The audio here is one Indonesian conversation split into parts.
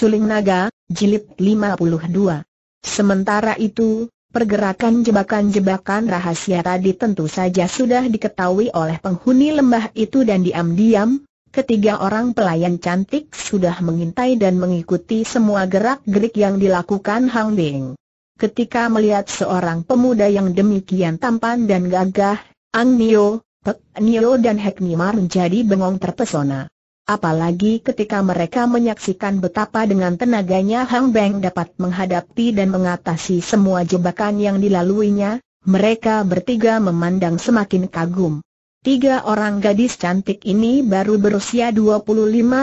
Suling Naga, Jilid 52. Sementara itu, pergerakan jebakan-jebakan rahasia tadi tentu saja sudah diketahui oleh penghuni lembah itu dan diam-diam, ketiga orang pelayan cantik sudah mengintai dan mengikuti semua gerak-gerik yang dilakukan Hang Bing. Ketika melihat seorang pemuda yang demikian tampan dan gagah, Ang Nio, Pek Nio dan Hek Nimar menjadi bengong terpesona apalagi ketika mereka menyaksikan betapa dengan tenaganya Hang Beng dapat menghadapi dan mengatasi semua jebakan yang dilaluinya, mereka bertiga memandang semakin kagum. Tiga orang gadis cantik ini baru berusia 25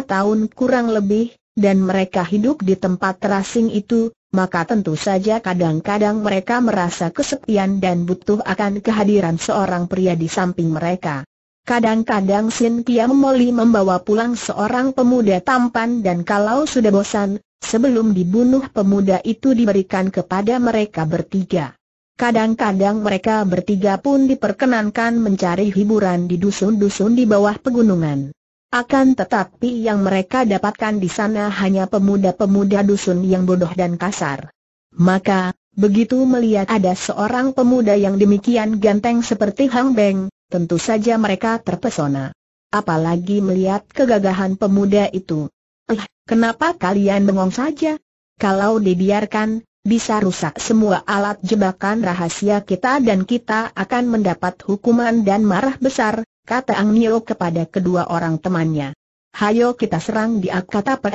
tahun kurang lebih, dan mereka hidup di tempat terasing itu, maka tentu saja kadang-kadang mereka merasa kesepian dan butuh akan kehadiran seorang pria di samping mereka. Kadang-kadang Sin Kiam Moli membawa pulang seorang pemuda tampan dan kalau sudah bosan, sebelum dibunuh pemuda itu diberikan kepada mereka bertiga. Kadang-kadang mereka bertiga pun diperkenankan mencari hiburan di dusun-dusun di bawah pegunungan. Akan tetapi yang mereka dapatkan di sana hanya pemuda-pemuda dusun yang bodoh dan kasar. Maka, begitu melihat ada seorang pemuda yang demikian ganteng seperti Hang Beng, Tentu saja mereka terpesona. Apalagi melihat kegagahan pemuda itu. Eh, kenapa kalian bengong saja? Kalau dibiarkan, bisa rusak semua alat jebakan rahasia kita dan kita akan mendapat hukuman dan marah besar, kata Ang Nio kepada kedua orang temannya. Hayo kita serang dia kata Pak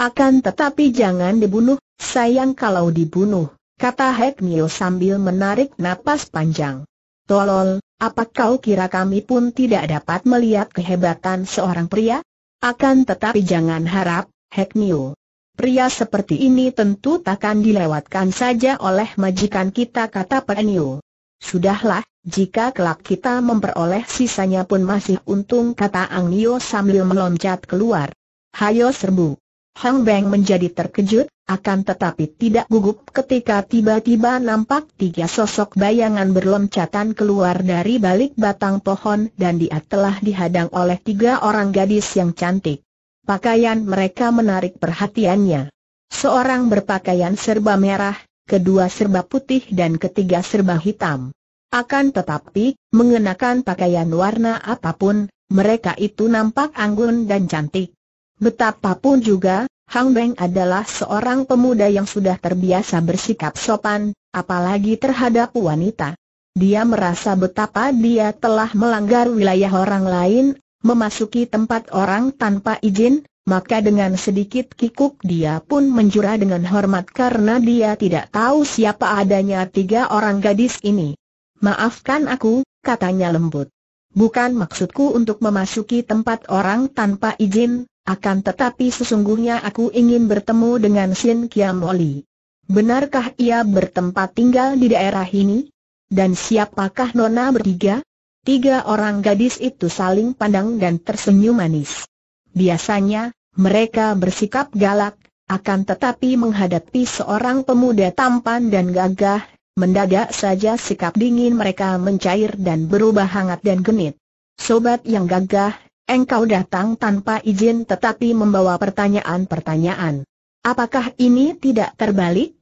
Akan tetapi jangan dibunuh, sayang kalau dibunuh, kata Hek Nio sambil menarik napas panjang. Tolol, apa kau kira kami pun tidak dapat melihat kehebatan seorang pria? Akan tetapi jangan harap, Hekmio. Pria seperti ini tentu takkan dilewatkan saja oleh majikan kita kata Penio. Sudahlah, jika kelak kita memperoleh sisanya pun masih untung kata Ang Nio sambil meloncat keluar. Hayo serbu. Hang Beng menjadi terkejut, akan tetapi tidak gugup ketika tiba-tiba nampak tiga sosok bayangan berloncatan keluar dari balik batang pohon dan dia telah dihadang oleh tiga orang gadis yang cantik. Pakaian mereka menarik perhatiannya. Seorang berpakaian serba merah, kedua serba putih dan ketiga serba hitam. Akan tetapi, mengenakan pakaian warna apapun, mereka itu nampak anggun dan cantik. Betapapun juga, Hang Beng adalah seorang pemuda yang sudah terbiasa bersikap sopan, apalagi terhadap wanita. Dia merasa betapa dia telah melanggar wilayah orang lain, memasuki tempat orang tanpa izin, maka dengan sedikit kikuk dia pun menjura dengan hormat karena dia tidak tahu siapa adanya tiga orang gadis ini. Maafkan aku, katanya lembut. Bukan maksudku untuk memasuki tempat orang tanpa izin, akan tetapi sesungguhnya aku ingin bertemu dengan Sin Kiam Oli. Benarkah ia bertempat tinggal di daerah ini? Dan siapakah Nona bertiga? Tiga orang gadis itu saling pandang dan tersenyum manis. Biasanya, mereka bersikap galak, akan tetapi menghadapi seorang pemuda tampan dan gagah, mendadak saja sikap dingin mereka mencair dan berubah hangat dan genit. Sobat yang gagah, Engkau datang tanpa izin tetapi membawa pertanyaan-pertanyaan. Apakah ini tidak terbalik?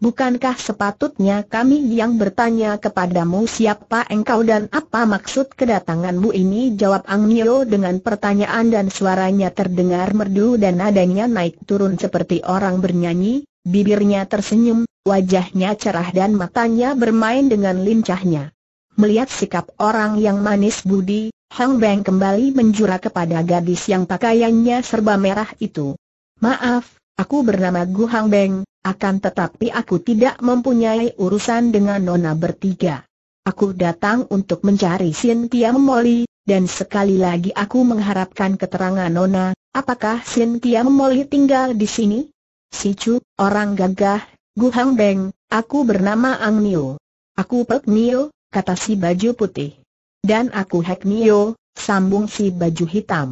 Bukankah sepatutnya kami yang bertanya kepadamu siapa engkau dan apa maksud kedatanganmu ini? Jawab Ang Nio dengan pertanyaan dan suaranya terdengar merdu dan nadanya naik turun seperti orang bernyanyi, bibirnya tersenyum, wajahnya cerah dan matanya bermain dengan lincahnya. Melihat sikap orang yang manis budi, Hang Beng kembali menjura kepada gadis yang pakaiannya serba merah itu. Maaf, aku bernama Gu Hang Beng, akan tetapi aku tidak mempunyai urusan dengan nona bertiga. Aku datang untuk mencari Cynthia Moli, dan sekali lagi aku mengharapkan keterangan nona, apakah Cynthia Moli tinggal di sini? Si Chu, orang gagah, Gu Hang Beng, aku bernama Ang Niu. Aku Pek Niu, kata si baju putih. Dan aku Hek Nio, sambung si baju hitam.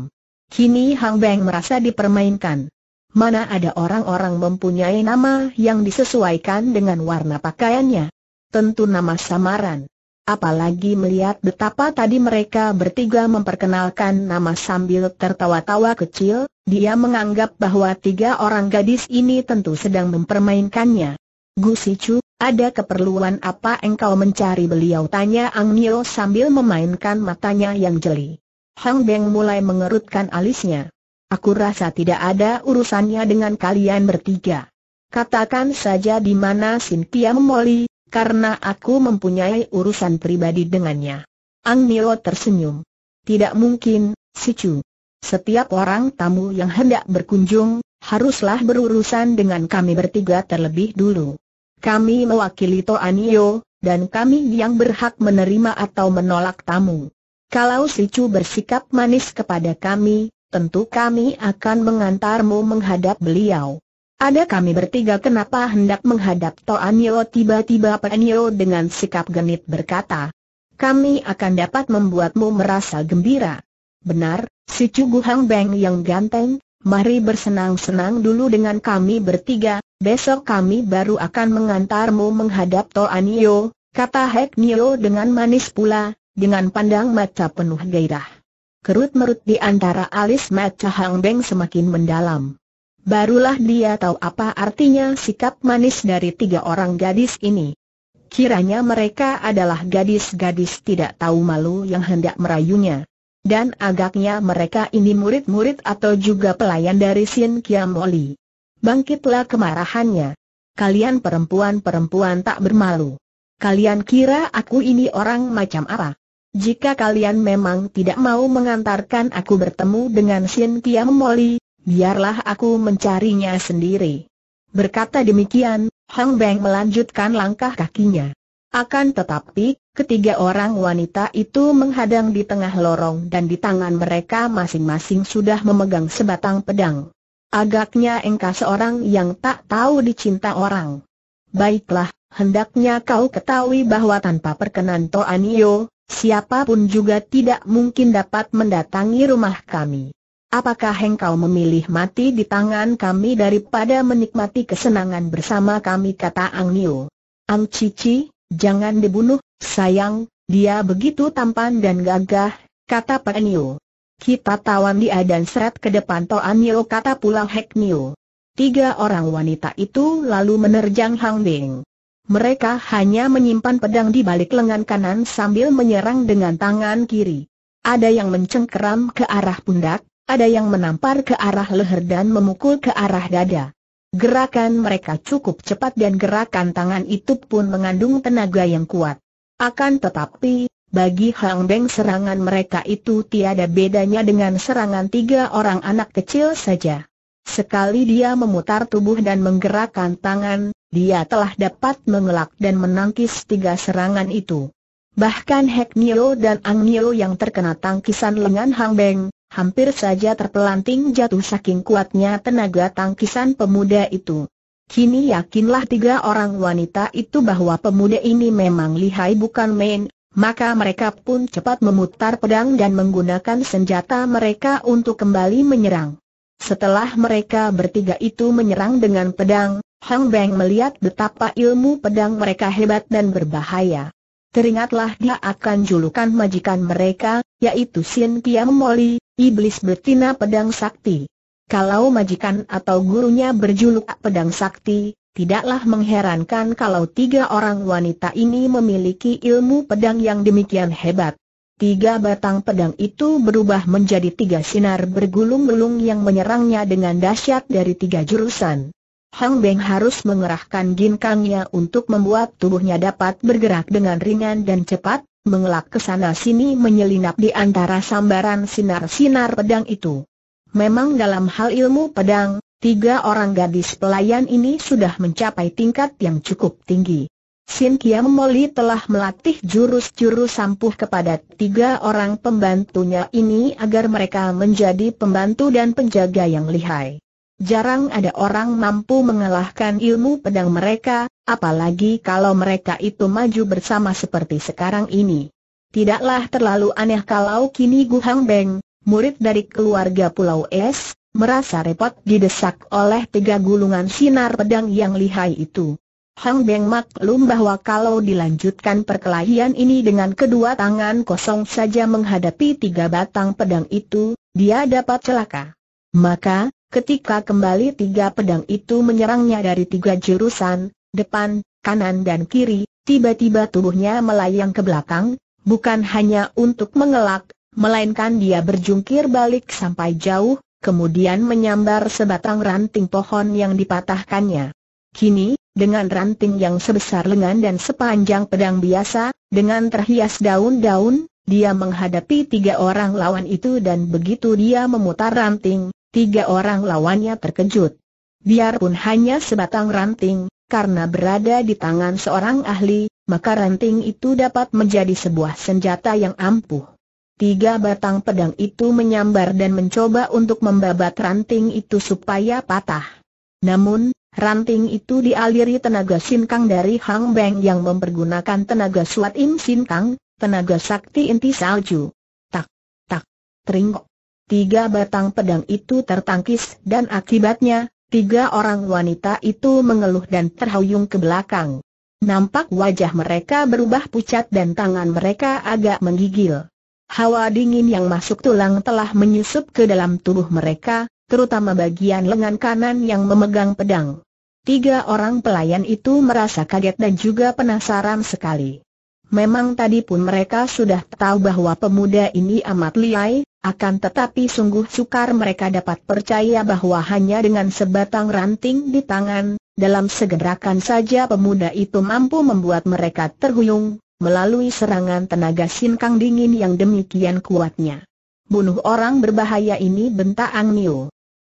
Kini Hang Beng merasa dipermainkan. Mana ada orang-orang mempunyai nama yang disesuaikan dengan warna pakaiannya? Tentu nama samaran. Apalagi melihat betapa tadi mereka bertiga memperkenalkan nama sambil tertawa-tawa kecil, dia menganggap bahwa tiga orang gadis ini tentu sedang mempermainkannya. Gusicu, ada keperluan apa engkau mencari beliau? Tanya Ang Nio sambil memainkan matanya yang jeli. Hang Beng mulai mengerutkan alisnya. Aku rasa tidak ada urusannya dengan kalian bertiga. Katakan saja di mana Cynthia Molly, karena aku mempunyai urusan pribadi dengannya. Ang Nio tersenyum. Tidak mungkin, si Chu. Setiap orang tamu yang hendak berkunjung, haruslah berurusan dengan kami bertiga terlebih dulu. Kami mewakili Toanio, dan kami yang berhak menerima atau menolak tamu. Kalau si Chu bersikap manis kepada kami, tentu kami akan mengantarmu menghadap beliau. Ada kami bertiga kenapa hendak menghadap Toanio tiba-tiba Toanio dengan sikap genit berkata. Kami akan dapat membuatmu merasa gembira. Benar, si Chu Guhang Beng yang ganteng, mari bersenang-senang dulu dengan kami bertiga, besok kami baru akan mengantarmu menghadap Toanio, kata Hek Nio dengan manis pula, dengan pandang mata penuh gairah. Kerut merut di antara alis mata Hang Beng semakin mendalam. Barulah dia tahu apa artinya sikap manis dari tiga orang gadis ini. Kiranya mereka adalah gadis-gadis tidak tahu malu yang hendak merayunya. Dan agaknya mereka ini murid-murid atau juga pelayan dari Sin Kiam Bangkitlah kemarahannya. Kalian perempuan-perempuan tak bermalu. Kalian kira aku ini orang macam apa? Jika kalian memang tidak mau mengantarkan aku bertemu dengan Sin Kiam Moli, biarlah aku mencarinya sendiri. Berkata demikian, Hang Beng melanjutkan langkah kakinya. Akan tetapi, Ketiga orang wanita itu menghadang di tengah lorong dan di tangan mereka masing-masing sudah memegang sebatang pedang. Agaknya engkau seorang yang tak tahu dicinta orang. Baiklah, hendaknya kau ketahui bahwa tanpa perkenan Toanio, siapapun juga tidak mungkin dapat mendatangi rumah kami. Apakah engkau memilih mati di tangan kami daripada menikmati kesenangan bersama kami kata Ang Nio? Ang Cici, Jangan dibunuh, sayang, dia begitu tampan dan gagah, kata Pak Nio. Kita tawan dia dan seret ke depan Toan Nio kata pula Hek Nio. Tiga orang wanita itu lalu menerjang Hang Mereka hanya menyimpan pedang di balik lengan kanan sambil menyerang dengan tangan kiri. Ada yang mencengkeram ke arah pundak, ada yang menampar ke arah leher dan memukul ke arah dada. Gerakan mereka cukup cepat dan gerakan tangan itu pun mengandung tenaga yang kuat. Akan tetapi, bagi Hang Beng serangan mereka itu tiada bedanya dengan serangan tiga orang anak kecil saja. Sekali dia memutar tubuh dan menggerakkan tangan, dia telah dapat mengelak dan menangkis tiga serangan itu. Bahkan Hek Nio dan Ang Nio yang terkena tangkisan lengan Hang Beng, hampir saja terpelanting jatuh saking kuatnya tenaga tangkisan pemuda itu. Kini yakinlah tiga orang wanita itu bahwa pemuda ini memang lihai bukan main, maka mereka pun cepat memutar pedang dan menggunakan senjata mereka untuk kembali menyerang. Setelah mereka bertiga itu menyerang dengan pedang, Hang Beng melihat betapa ilmu pedang mereka hebat dan berbahaya. Teringatlah dia akan julukan majikan mereka, yaitu Sin Kiam Moli, Iblis betina pedang sakti. Kalau majikan atau gurunya berjuluk pedang sakti, tidaklah mengherankan kalau tiga orang wanita ini memiliki ilmu pedang yang demikian hebat. Tiga batang pedang itu berubah menjadi tiga sinar bergulung-gulung yang menyerangnya dengan dahsyat dari tiga jurusan. Hang Beng harus mengerahkan ginkangnya untuk membuat tubuhnya dapat bergerak dengan ringan dan cepat, mengelak ke sana sini menyelinap di antara sambaran sinar-sinar pedang itu. Memang dalam hal ilmu pedang, tiga orang gadis pelayan ini sudah mencapai tingkat yang cukup tinggi. Sin Kiam Moli telah melatih jurus-jurus sampuh kepada tiga orang pembantunya ini agar mereka menjadi pembantu dan penjaga yang lihai. Jarang ada orang mampu mengalahkan ilmu pedang mereka, apalagi kalau mereka itu maju bersama seperti sekarang ini. Tidaklah terlalu aneh kalau kini Gu Hang Beng, murid dari keluarga Pulau Es, merasa repot didesak oleh tiga gulungan sinar pedang yang lihai itu. Hang Beng maklum bahwa kalau dilanjutkan perkelahian ini dengan kedua tangan kosong saja menghadapi tiga batang pedang itu, dia dapat celaka. Maka, Ketika kembali tiga pedang itu menyerangnya dari tiga jurusan, depan, kanan dan kiri, tiba-tiba tubuhnya melayang ke belakang, bukan hanya untuk mengelak, melainkan dia berjungkir balik sampai jauh, kemudian menyambar sebatang ranting pohon yang dipatahkannya. Kini, dengan ranting yang sebesar lengan dan sepanjang pedang biasa, dengan terhias daun-daun, dia menghadapi tiga orang lawan itu dan begitu dia memutar ranting, tiga orang lawannya terkejut. Biarpun hanya sebatang ranting, karena berada di tangan seorang ahli, maka ranting itu dapat menjadi sebuah senjata yang ampuh. Tiga batang pedang itu menyambar dan mencoba untuk membabat ranting itu supaya patah. Namun, ranting itu dialiri tenaga sinkang dari Hang Beng yang mempergunakan tenaga suat im sinkang, tenaga sakti inti salju. Tak, tak, teringok. Tiga batang pedang itu tertangkis dan akibatnya, tiga orang wanita itu mengeluh dan terhuyung ke belakang. Nampak wajah mereka berubah pucat dan tangan mereka agak menggigil. Hawa dingin yang masuk tulang telah menyusup ke dalam tubuh mereka, terutama bagian lengan kanan yang memegang pedang. Tiga orang pelayan itu merasa kaget dan juga penasaran sekali. Memang tadi pun mereka sudah tahu bahwa pemuda ini amat liai, akan tetapi sungguh sukar mereka dapat percaya bahwa hanya dengan sebatang ranting di tangan, dalam segerakan saja pemuda itu mampu membuat mereka terhuyung, melalui serangan tenaga sinkang dingin yang demikian kuatnya. Bunuh orang berbahaya ini bentak Ang Niu.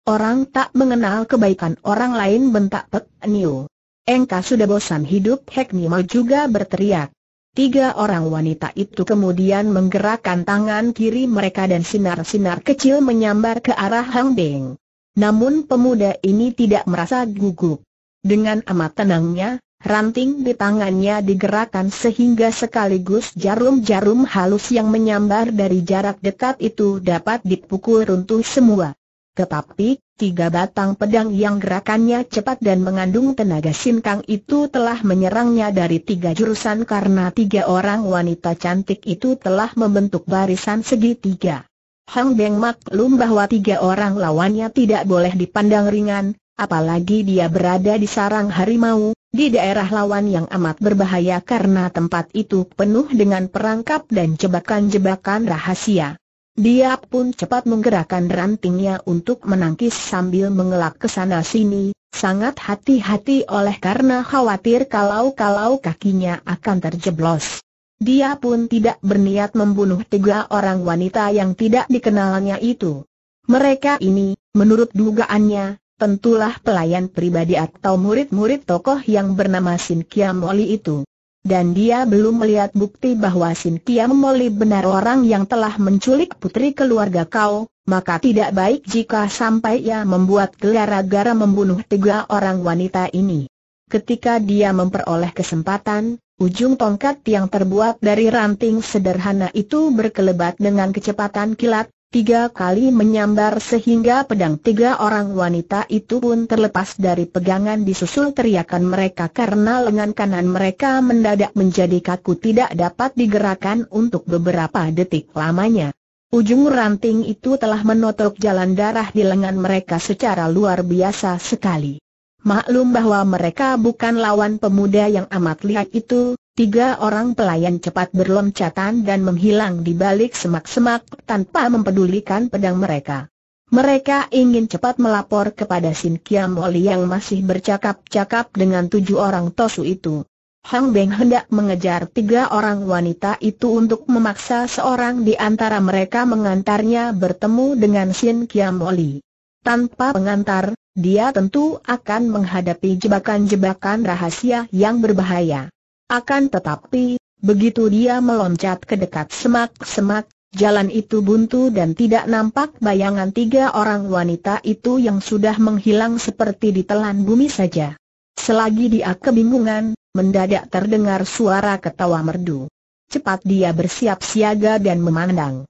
Orang tak mengenal kebaikan orang lain bentak Pek Niu. Engkau sudah bosan hidup Hek Niu juga berteriak. Tiga orang wanita itu kemudian menggerakkan tangan kiri mereka dan sinar-sinar kecil menyambar ke arah Hang Deng. Namun pemuda ini tidak merasa gugup. Dengan amat tenangnya, ranting di tangannya digerakkan sehingga sekaligus jarum-jarum halus yang menyambar dari jarak dekat itu dapat dipukul runtuh semua. Tetapi, Tiga batang pedang yang gerakannya cepat dan mengandung tenaga sinkang itu telah menyerangnya dari tiga jurusan karena tiga orang wanita cantik itu telah membentuk barisan segitiga. Hang Beng maklum bahwa tiga orang lawannya tidak boleh dipandang ringan, apalagi dia berada di sarang harimau, di daerah lawan yang amat berbahaya karena tempat itu penuh dengan perangkap dan jebakan-jebakan rahasia. Dia pun cepat menggerakkan rantingnya untuk menangkis sambil mengelak ke sana sini, sangat hati-hati oleh karena khawatir kalau-kalau kakinya akan terjeblos. Dia pun tidak berniat membunuh tiga orang wanita yang tidak dikenalnya itu. Mereka ini, menurut dugaannya, tentulah pelayan pribadi atau murid-murid tokoh yang bernama Sin Kiam Oli itu dan dia belum melihat bukti bahwa Sintia Moli benar orang yang telah menculik putri keluarga kau, maka tidak baik jika sampai ia membuat gelara-gara membunuh tiga orang wanita ini. Ketika dia memperoleh kesempatan, ujung tongkat yang terbuat dari ranting sederhana itu berkelebat dengan kecepatan kilat, tiga kali menyambar sehingga pedang tiga orang wanita itu pun terlepas dari pegangan disusul teriakan mereka karena lengan kanan mereka mendadak menjadi kaku tidak dapat digerakkan untuk beberapa detik lamanya. Ujung ranting itu telah menotok jalan darah di lengan mereka secara luar biasa sekali. Maklum bahwa mereka bukan lawan pemuda yang amat lihat itu, Tiga orang pelayan cepat berloncatan dan menghilang di balik semak-semak tanpa mempedulikan pedang mereka. Mereka ingin cepat melapor kepada Sin Kiam Oli yang masih bercakap-cakap dengan tujuh orang tosu itu. Hang Beng hendak mengejar tiga orang wanita itu untuk memaksa seorang di antara mereka mengantarnya bertemu dengan Sin Kiam Oli. Tanpa pengantar, dia tentu akan menghadapi jebakan-jebakan rahasia yang berbahaya. Akan tetapi, begitu dia meloncat ke dekat semak-semak, jalan itu buntu dan tidak nampak bayangan tiga orang wanita itu yang sudah menghilang seperti ditelan bumi saja. Selagi dia kebingungan, mendadak terdengar suara ketawa merdu. Cepat dia bersiap siaga dan memandang.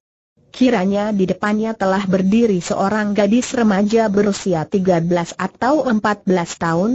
Kiranya di depannya telah berdiri seorang gadis remaja berusia 13 atau 14 tahun,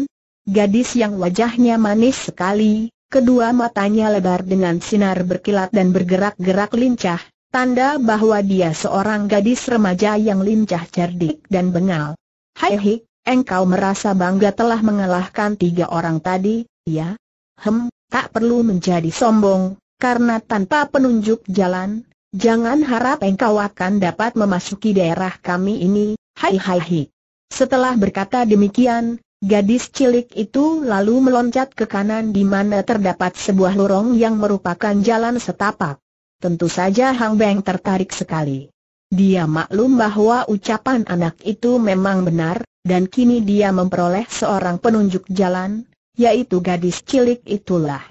gadis yang wajahnya manis sekali, Kedua matanya lebar dengan sinar berkilat dan bergerak-gerak lincah, tanda bahwa dia seorang gadis remaja yang lincah cerdik dan bengal. Hai Hik, engkau merasa bangga telah mengalahkan tiga orang tadi, ya? Hem, tak perlu menjadi sombong, karena tanpa penunjuk jalan, jangan harap engkau akan dapat memasuki daerah kami ini, hai hai Hik. Setelah berkata demikian, Gadis cilik itu lalu meloncat ke kanan di mana terdapat sebuah lorong yang merupakan jalan setapak. Tentu saja Hang Beng tertarik sekali. Dia maklum bahwa ucapan anak itu memang benar, dan kini dia memperoleh seorang penunjuk jalan, yaitu gadis cilik itulah.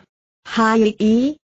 Hai,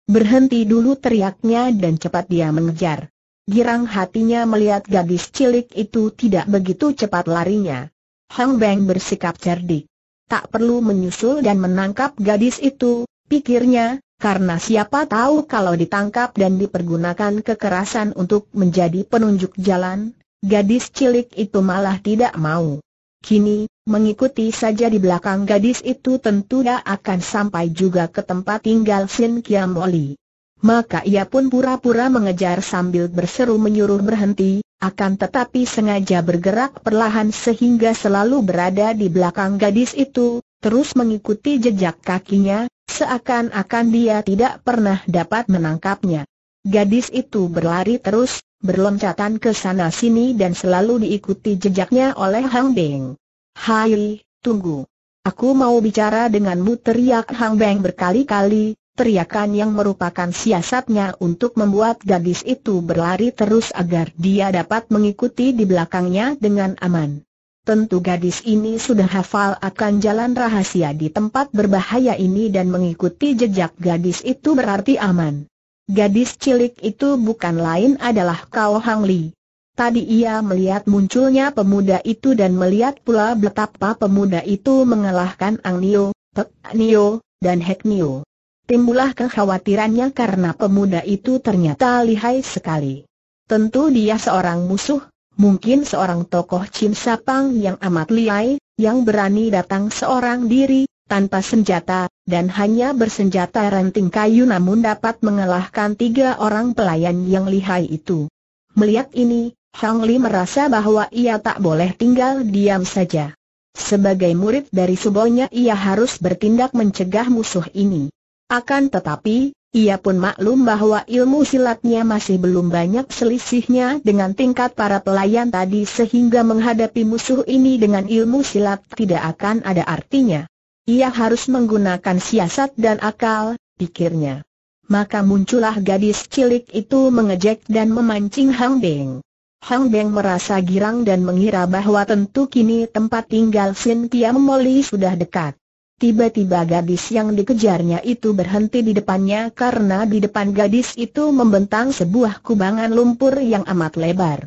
berhenti dulu teriaknya dan cepat dia mengejar. Girang hatinya melihat gadis cilik itu tidak begitu cepat larinya. Hang Beng bersikap cerdik. Tak perlu menyusul dan menangkap gadis itu, pikirnya, karena siapa tahu kalau ditangkap dan dipergunakan kekerasan untuk menjadi penunjuk jalan, gadis cilik itu malah tidak mau. Kini, mengikuti saja di belakang gadis itu tentu dia akan sampai juga ke tempat tinggal Sin Kiam Oli. Maka ia pun pura-pura mengejar sambil berseru menyuruh berhenti, akan tetapi sengaja bergerak perlahan sehingga selalu berada di belakang gadis itu, terus mengikuti jejak kakinya, seakan-akan dia tidak pernah dapat menangkapnya. Gadis itu berlari terus, berloncatan ke sana-sini dan selalu diikuti jejaknya oleh Hang Beng. Hai, tunggu. Aku mau bicara denganmu teriak Hang Beng berkali-kali, teriakan yang merupakan siasatnya untuk membuat gadis itu berlari terus agar dia dapat mengikuti di belakangnya dengan aman. Tentu gadis ini sudah hafal akan jalan rahasia di tempat berbahaya ini dan mengikuti jejak gadis itu berarti aman. Gadis cilik itu bukan lain adalah kau Hang Li. Tadi ia melihat munculnya pemuda itu dan melihat pula betapa pemuda itu mengalahkan Ang Nio, Pek Nio, dan Hek Nio. Timbullah kekhawatirannya karena pemuda itu ternyata lihai sekali. Tentu dia seorang musuh, mungkin seorang tokoh Chin Sapang yang amat lihai, yang berani datang seorang diri, tanpa senjata, dan hanya bersenjata ranting kayu namun dapat mengalahkan tiga orang pelayan yang lihai itu. Melihat ini, Hang Li merasa bahwa ia tak boleh tinggal diam saja. Sebagai murid dari subonya ia harus bertindak mencegah musuh ini. Akan tetapi, ia pun maklum bahwa ilmu silatnya masih belum banyak selisihnya dengan tingkat para pelayan tadi sehingga menghadapi musuh ini dengan ilmu silat tidak akan ada artinya. Ia harus menggunakan siasat dan akal, pikirnya. Maka muncullah gadis cilik itu mengejek dan memancing Hang Beng. Hang Beng merasa girang dan mengira bahwa tentu kini tempat tinggal Sintia Moli sudah dekat. Tiba-tiba gadis yang dikejarnya itu berhenti di depannya karena di depan gadis itu membentang sebuah kubangan lumpur yang amat lebar.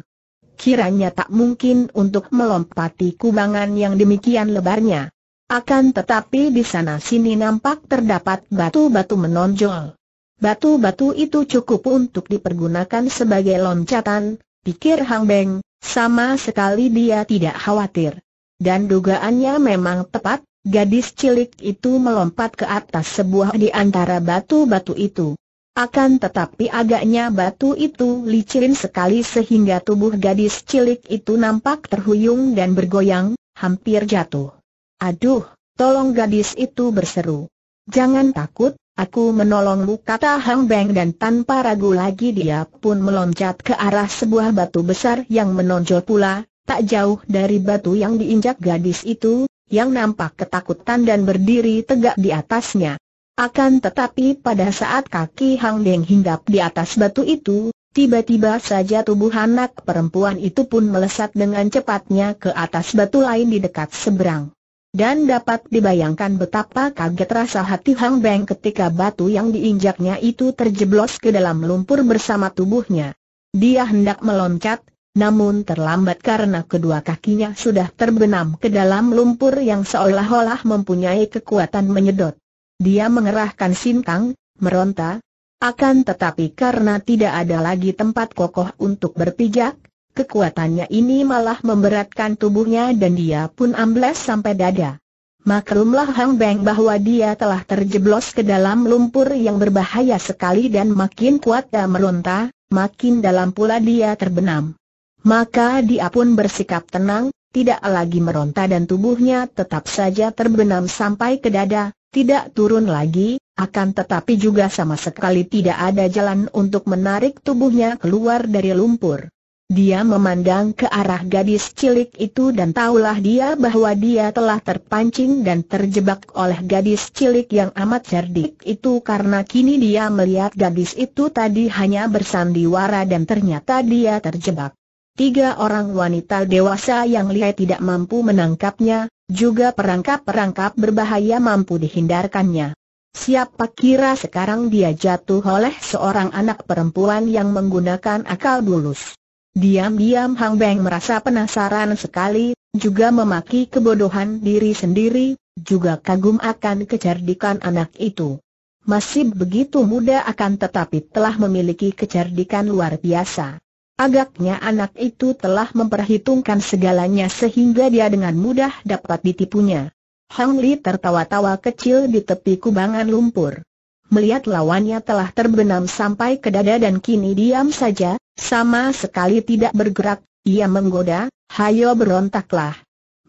Kiranya tak mungkin untuk melompati kubangan yang demikian lebarnya. Akan tetapi di sana sini nampak terdapat batu-batu menonjol. Batu-batu itu cukup untuk dipergunakan sebagai loncatan, pikir Hang Beng, sama sekali dia tidak khawatir. Dan dugaannya memang tepat, Gadis cilik itu melompat ke atas sebuah di antara batu-batu itu. Akan tetapi agaknya batu itu licin sekali sehingga tubuh gadis cilik itu nampak terhuyung dan bergoyang, hampir jatuh. Aduh, tolong gadis itu berseru. Jangan takut, aku menolongmu kata Hang Beng dan tanpa ragu lagi dia pun meloncat ke arah sebuah batu besar yang menonjol pula, tak jauh dari batu yang diinjak gadis itu, yang nampak ketakutan dan berdiri tegak di atasnya. Akan tetapi pada saat kaki Hang Deng hinggap di atas batu itu, tiba-tiba saja tubuh anak perempuan itu pun melesat dengan cepatnya ke atas batu lain di dekat seberang. Dan dapat dibayangkan betapa kaget rasa hati Hang Beng ketika batu yang diinjaknya itu terjeblos ke dalam lumpur bersama tubuhnya. Dia hendak meloncat, namun terlambat karena kedua kakinya sudah terbenam ke dalam lumpur yang seolah-olah mempunyai kekuatan menyedot. Dia mengerahkan sintang, meronta, akan tetapi karena tidak ada lagi tempat kokoh untuk berpijak, kekuatannya ini malah memberatkan tubuhnya dan dia pun ambles sampai dada. Maklumlah Hang Beng bahwa dia telah terjeblos ke dalam lumpur yang berbahaya sekali dan makin kuat dia meronta, makin dalam pula dia terbenam. Maka dia pun bersikap tenang, tidak lagi meronta dan tubuhnya tetap saja terbenam sampai ke dada, tidak turun lagi, akan tetapi juga sama sekali tidak ada jalan untuk menarik tubuhnya keluar dari lumpur. Dia memandang ke arah gadis cilik itu dan tahulah dia bahwa dia telah terpancing dan terjebak oleh gadis cilik yang amat cerdik itu karena kini dia melihat gadis itu tadi hanya bersandiwara dan ternyata dia terjebak. Tiga orang wanita dewasa yang lihai tidak mampu menangkapnya, juga perangkap-perangkap berbahaya mampu dihindarkannya. Siapa kira sekarang dia jatuh oleh seorang anak perempuan yang menggunakan akal bulus. Diam-diam Hang Beng merasa penasaran sekali, juga memaki kebodohan diri sendiri, juga kagum akan kecerdikan anak itu. Masih begitu muda akan tetapi telah memiliki kecerdikan luar biasa. Agaknya anak itu telah memperhitungkan segalanya sehingga dia dengan mudah dapat ditipunya. Hong Li tertawa-tawa kecil di tepi kubangan lumpur. Melihat lawannya telah terbenam sampai ke dada dan kini diam saja, sama sekali tidak bergerak, ia menggoda, hayo berontaklah.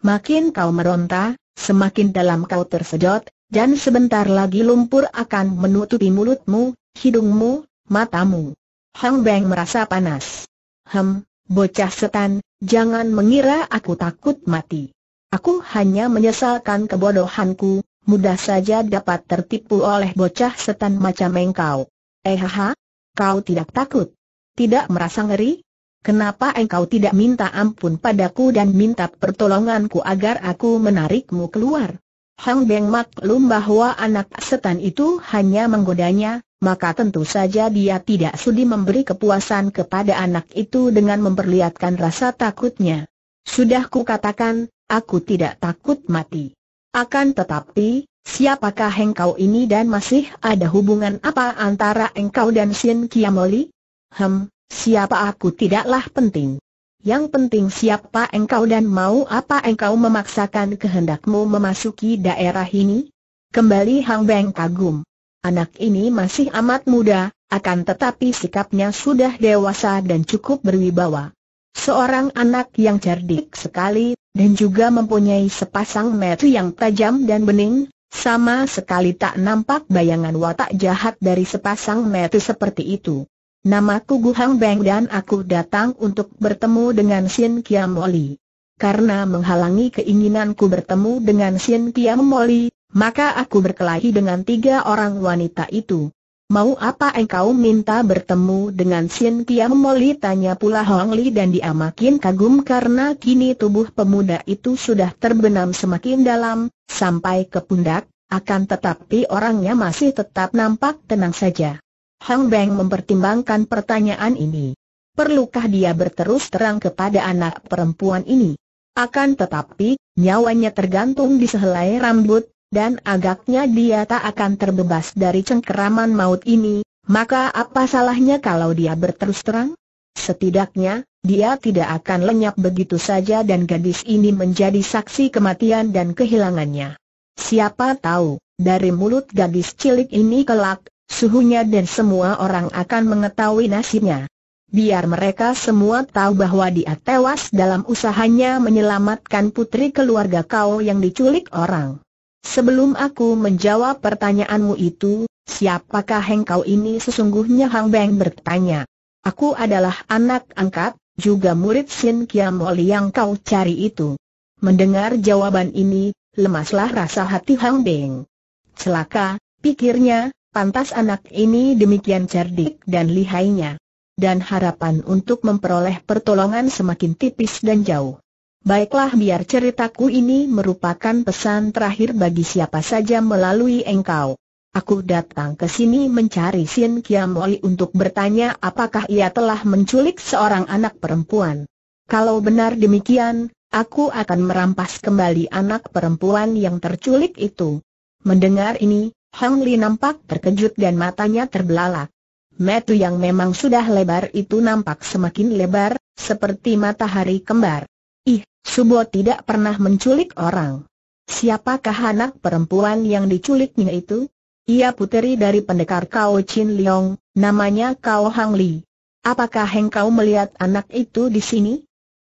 Makin kau meronta, semakin dalam kau tersedot, dan sebentar lagi lumpur akan menutupi mulutmu, hidungmu, matamu. Hong Beng merasa panas. Hem, bocah setan, jangan mengira aku takut mati. Aku hanya menyesalkan kebodohanku, mudah saja dapat tertipu oleh bocah setan macam engkau. Eh ha, kau tidak takut? Tidak merasa ngeri? Kenapa engkau tidak minta ampun padaku dan minta pertolonganku agar aku menarikmu keluar? Hang Beng maklum bahwa anak setan itu hanya menggodanya, maka tentu saja dia tidak sudi memberi kepuasan kepada anak itu dengan memperlihatkan rasa takutnya. Sudah katakan, aku tidak takut mati. Akan tetapi, siapakah engkau ini dan masih ada hubungan apa antara engkau dan Shin Kiamoli? Hem, siapa aku tidaklah penting. Yang penting siapa engkau dan mau apa engkau memaksakan kehendakmu memasuki daerah ini? Kembali Hang Beng kagum. Anak ini masih amat muda, akan tetapi sikapnya sudah dewasa dan cukup berwibawa. Seorang anak yang cerdik sekali, dan juga mempunyai sepasang mata yang tajam dan bening, sama sekali tak nampak bayangan watak jahat dari sepasang mata seperti itu. Namaku Gu Hang Beng dan aku datang untuk bertemu dengan Sin Kiam Moli. Karena menghalangi keinginanku bertemu dengan Sin Kiam Moli, maka aku berkelahi dengan tiga orang wanita itu. Mau apa engkau minta bertemu dengan Sin Kiam Moli? Tanya pula Hong Li dan dia makin kagum karena kini tubuh pemuda itu sudah terbenam semakin dalam, sampai ke pundak, akan tetapi orangnya masih tetap nampak tenang saja. Hong Beng mempertimbangkan pertanyaan ini. Perlukah dia berterus terang kepada anak perempuan ini? Akan tetapi, nyawanya tergantung di sehelai rambut, dan agaknya dia tak akan terbebas dari cengkeraman maut ini, maka apa salahnya kalau dia berterus terang? Setidaknya, dia tidak akan lenyap begitu saja dan gadis ini menjadi saksi kematian dan kehilangannya. Siapa tahu, dari mulut gadis cilik ini kelak, suhunya dan semua orang akan mengetahui nasibnya. Biar mereka semua tahu bahwa dia tewas dalam usahanya menyelamatkan putri keluarga kau yang diculik orang. Sebelum aku menjawab pertanyaanmu itu, siapakah engkau ini sesungguhnya Hang Beng bertanya. Aku adalah anak angkat, juga murid Sin Oli yang kau cari itu. Mendengar jawaban ini, lemaslah rasa hati Hang Beng. Celaka, pikirnya, pantas anak ini demikian cerdik dan lihainya. Dan harapan untuk memperoleh pertolongan semakin tipis dan jauh. Baiklah biar ceritaku ini merupakan pesan terakhir bagi siapa saja melalui engkau. Aku datang ke sini mencari Sin Kiamoli untuk bertanya apakah ia telah menculik seorang anak perempuan. Kalau benar demikian, aku akan merampas kembali anak perempuan yang terculik itu. Mendengar ini, Hang Li nampak terkejut dan matanya terbelalak. Metu yang memang sudah lebar itu nampak semakin lebar, seperti matahari kembar. Ih, Subo tidak pernah menculik orang. Siapakah anak perempuan yang diculiknya itu? Ia puteri dari pendekar kau Chin Leong, namanya kau Hang Li. Apakah heng kau melihat anak itu di sini?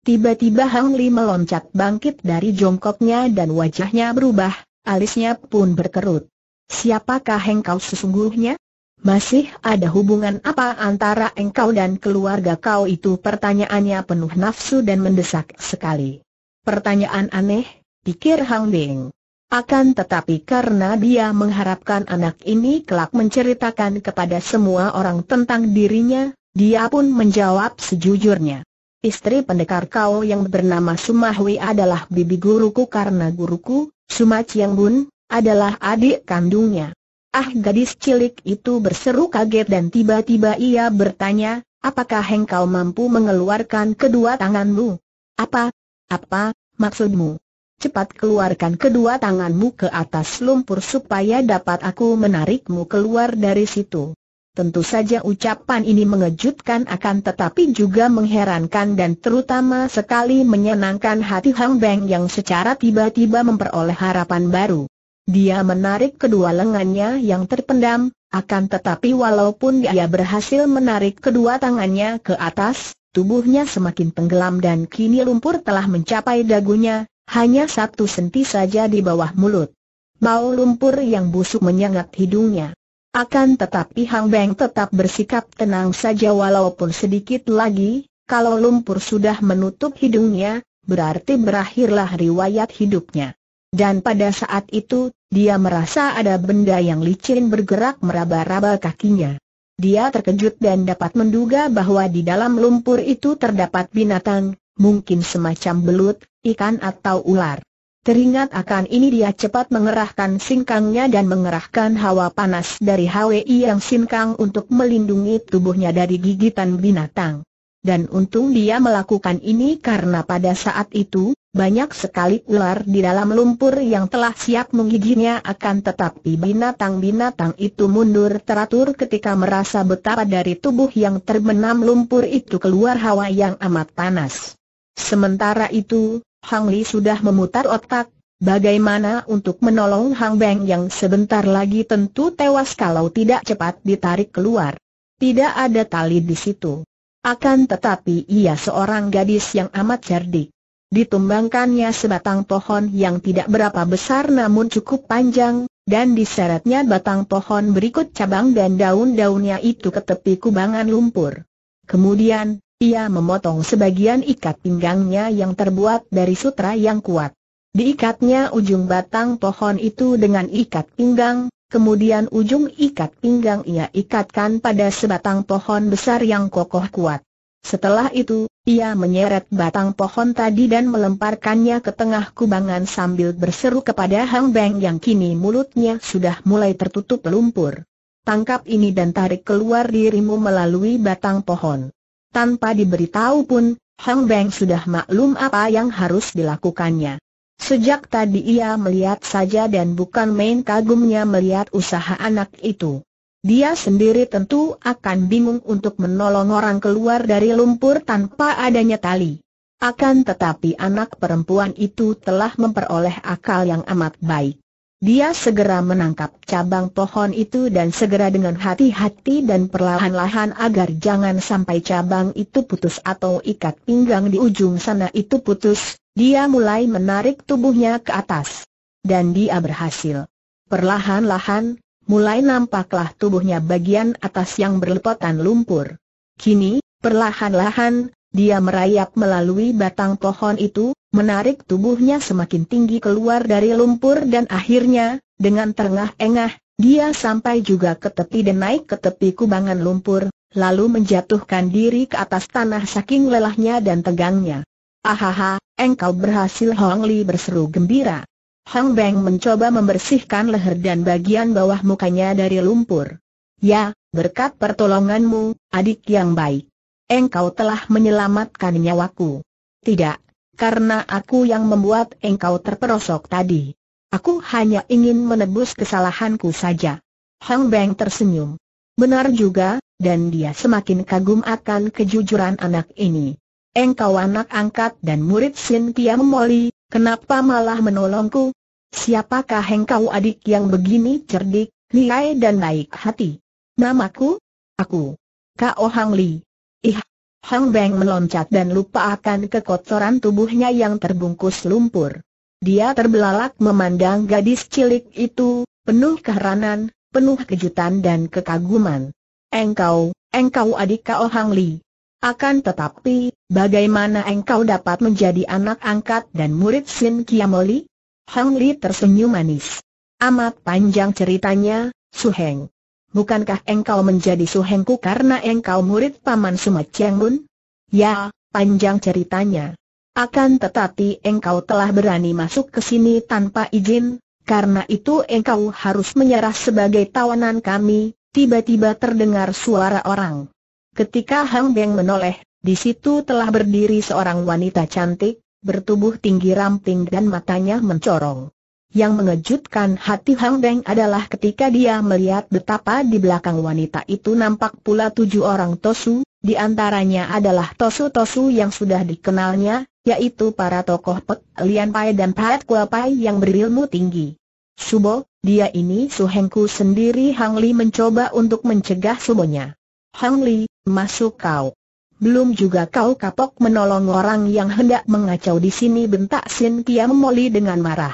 Tiba-tiba Hang Li meloncat bangkit dari jongkoknya dan wajahnya berubah, alisnya pun berkerut. Siapakah kau sesungguhnya? Masih ada hubungan apa antara engkau dan keluarga kau itu? Pertanyaannya penuh nafsu dan mendesak sekali. Pertanyaan aneh, pikir Hang Ding. Akan tetapi karena dia mengharapkan anak ini kelak menceritakan kepada semua orang tentang dirinya, dia pun menjawab sejujurnya. Istri pendekar kau yang bernama Sumahwi adalah bibi guruku karena guruku, Suma Chiang Bun, adalah adik kandungnya. Ah gadis cilik itu berseru kaget dan tiba-tiba ia bertanya, apakah engkau mampu mengeluarkan kedua tanganmu? Apa? Apa, maksudmu? Cepat keluarkan kedua tanganmu ke atas lumpur supaya dapat aku menarikmu keluar dari situ. Tentu saja ucapan ini mengejutkan akan tetapi juga mengherankan dan terutama sekali menyenangkan hati Hang Beng yang secara tiba-tiba memperoleh harapan baru. Dia menarik kedua lengannya yang terpendam, akan tetapi walaupun dia berhasil menarik kedua tangannya ke atas, tubuhnya semakin tenggelam dan kini lumpur telah mencapai dagunya, hanya satu senti saja di bawah mulut. Bau lumpur yang busuk menyengat hidungnya. Akan tetapi Hang Beng tetap bersikap tenang saja walaupun sedikit lagi, kalau lumpur sudah menutup hidungnya, berarti berakhirlah riwayat hidupnya dan pada saat itu, dia merasa ada benda yang licin bergerak meraba-raba kakinya. Dia terkejut dan dapat menduga bahwa di dalam lumpur itu terdapat binatang, mungkin semacam belut, ikan atau ular. Teringat akan ini dia cepat mengerahkan singkangnya dan mengerahkan hawa panas dari HWI yang singkang untuk melindungi tubuhnya dari gigitan binatang. Dan untung dia melakukan ini karena pada saat itu, banyak sekali ular di dalam lumpur yang telah siap menggigitnya akan tetapi binatang-binatang itu mundur teratur ketika merasa betapa dari tubuh yang terbenam lumpur itu keluar hawa yang amat panas. Sementara itu, Hang Li sudah memutar otak, bagaimana untuk menolong Hang Beng yang sebentar lagi tentu tewas kalau tidak cepat ditarik keluar. Tidak ada tali di situ. Akan tetapi ia seorang gadis yang amat cerdik. Ditumbangkannya sebatang pohon yang tidak berapa besar namun cukup panjang, dan diseretnya batang pohon berikut cabang dan daun-daunnya itu ke tepi kubangan lumpur. Kemudian, ia memotong sebagian ikat pinggangnya yang terbuat dari sutra yang kuat. Diikatnya ujung batang pohon itu dengan ikat pinggang, kemudian ujung ikat pinggang ia ikatkan pada sebatang pohon besar yang kokoh kuat. Setelah itu, ia menyeret batang pohon tadi dan melemparkannya ke tengah kubangan sambil berseru kepada Hang Beng yang kini mulutnya sudah mulai tertutup lumpur. Tangkap ini dan tarik keluar dirimu melalui batang pohon. Tanpa diberitahu pun, Hang Beng sudah maklum apa yang harus dilakukannya. Sejak tadi ia melihat saja dan bukan main kagumnya melihat usaha anak itu. Dia sendiri tentu akan bingung untuk menolong orang keluar dari lumpur tanpa adanya tali. Akan tetapi anak perempuan itu telah memperoleh akal yang amat baik. Dia segera menangkap cabang pohon itu dan segera dengan hati-hati dan perlahan-lahan agar jangan sampai cabang itu putus atau ikat pinggang di ujung sana itu putus, dia mulai menarik tubuhnya ke atas. Dan dia berhasil. Perlahan-lahan, mulai nampaklah tubuhnya bagian atas yang berlepotan lumpur. Kini, perlahan-lahan, dia merayap melalui batang pohon itu, menarik tubuhnya semakin tinggi keluar dari lumpur dan akhirnya, dengan terengah-engah, dia sampai juga ke tepi dan naik ke tepi kubangan lumpur, lalu menjatuhkan diri ke atas tanah saking lelahnya dan tegangnya. Ahaha, engkau berhasil Hong Li berseru gembira. Hang Beng mencoba membersihkan leher dan bagian bawah mukanya dari lumpur. Ya, berkat pertolonganmu, adik yang baik. Engkau telah menyelamatkan nyawaku. Tidak, karena aku yang membuat engkau terperosok tadi. Aku hanya ingin menebus kesalahanku saja. Hang Beng tersenyum. Benar juga, dan dia semakin kagum akan kejujuran anak ini. Engkau anak angkat dan murid Sintia Kia Moli, kenapa malah menolongku? Siapakah engkau adik yang begini cerdik, liai dan naik hati? Namaku? Aku. Kao Hang Li. Ih, Hang Beng meloncat dan lupa akan kekotoran tubuhnya yang terbungkus lumpur. Dia terbelalak memandang gadis cilik itu, penuh keheranan, penuh kejutan dan kekaguman. Engkau, engkau adik Kao Hang Li. Akan tetapi, bagaimana engkau dapat menjadi anak angkat dan murid Sin Kiamoli? Hang Li tersenyum manis. Amat panjang ceritanya, Su Heng. Bukankah engkau menjadi Su Hengku karena engkau murid Paman Sumat Bun? Ya, panjang ceritanya. Akan tetapi engkau telah berani masuk ke sini tanpa izin, karena itu engkau harus menyerah sebagai tawanan kami, tiba-tiba terdengar suara orang. Ketika Hang Beng menoleh, di situ telah berdiri seorang wanita cantik, bertubuh tinggi ramping dan matanya mencorong. Yang mengejutkan hati Hang Deng adalah ketika dia melihat betapa di belakang wanita itu nampak pula tujuh orang Tosu, di antaranya adalah Tosu-Tosu yang sudah dikenalnya, yaitu para tokoh Pek Lian Pai dan Pat Kua Pai yang berilmu tinggi. Subo, dia ini Suhengku sendiri Hang Li mencoba untuk mencegah Subonya. Hang Li, masuk kau. Belum juga kau kapok menolong orang yang hendak mengacau di sini bentak Sin Tiam Moli dengan marah.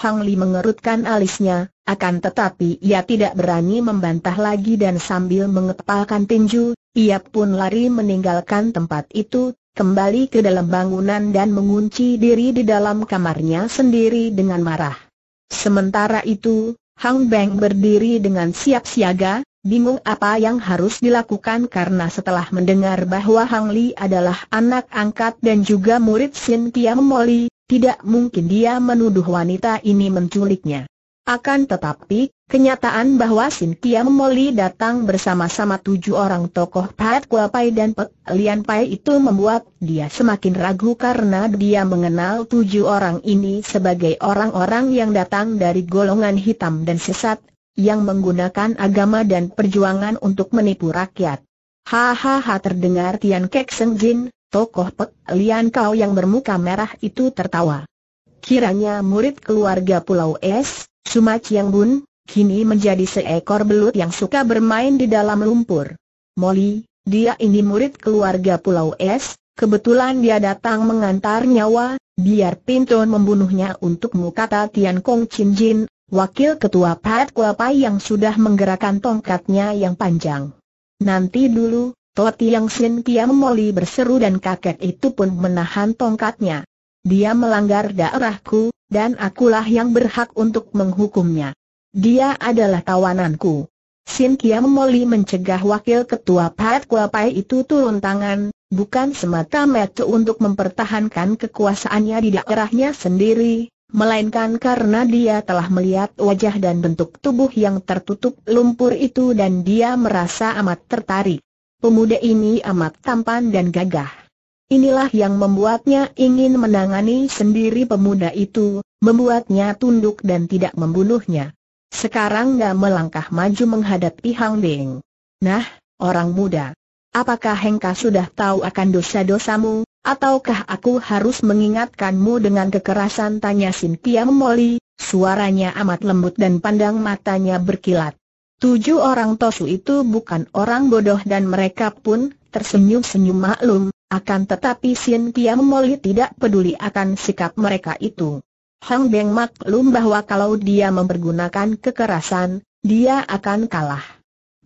Hang Li mengerutkan alisnya, akan tetapi ia tidak berani membantah lagi dan sambil mengepalkan tinju, ia pun lari meninggalkan tempat itu, kembali ke dalam bangunan dan mengunci diri di dalam kamarnya sendiri dengan marah. Sementara itu, Hang Beng berdiri dengan siap siaga, bingung apa yang harus dilakukan karena setelah mendengar bahwa Hang Li adalah anak angkat dan juga murid Sin Tiam Moli, tidak mungkin dia menuduh wanita ini menculiknya. Akan tetapi, kenyataan bahwa Sin Tiam Moli datang bersama-sama tujuh orang tokoh Pat Kua Pai dan Pek Lian Pai itu membuat dia semakin ragu karena dia mengenal tujuh orang ini sebagai orang-orang yang datang dari golongan hitam dan sesat yang menggunakan agama dan perjuangan untuk menipu rakyat. Hahaha terdengar Tian Kek Seng Jin, tokoh Pek Lian Kau yang bermuka merah itu tertawa. Kiranya murid keluarga Pulau Es, Suma Chiang Bun, kini menjadi seekor belut yang suka bermain di dalam lumpur. Molly, dia ini murid keluarga Pulau Es, kebetulan dia datang mengantar nyawa, biar Pinton membunuhnya untukmu kata Tian Kong Chin Jin, Wakil Ketua Pat Kuapa yang sudah menggerakkan tongkatnya yang panjang. Nanti dulu, Toti Yang Sin Kiam Moli berseru dan kakek itu pun menahan tongkatnya. Dia melanggar daerahku, dan akulah yang berhak untuk menghukumnya. Dia adalah tawananku. Sin Kiam Moli mencegah Wakil Ketua Pat Kuapa itu turun tangan, bukan semata-mata untuk mempertahankan kekuasaannya di daerahnya sendiri, melainkan karena dia telah melihat wajah dan bentuk tubuh yang tertutup lumpur itu dan dia merasa amat tertarik. Pemuda ini amat tampan dan gagah. Inilah yang membuatnya ingin menangani sendiri pemuda itu, membuatnya tunduk dan tidak membunuhnya. Sekarang dia melangkah maju menghadapi Hang Ding. Nah, orang muda. Apakah Hengka sudah tahu akan dosa-dosamu? Ataukah aku harus mengingatkanmu dengan kekerasan tanya Sintia Moli, suaranya amat lembut dan pandang matanya berkilat. Tujuh orang tosu itu bukan orang bodoh dan mereka pun tersenyum-senyum maklum, akan tetapi Sintia Moli tidak peduli akan sikap mereka itu. Hang Beng maklum bahwa kalau dia mempergunakan kekerasan, dia akan kalah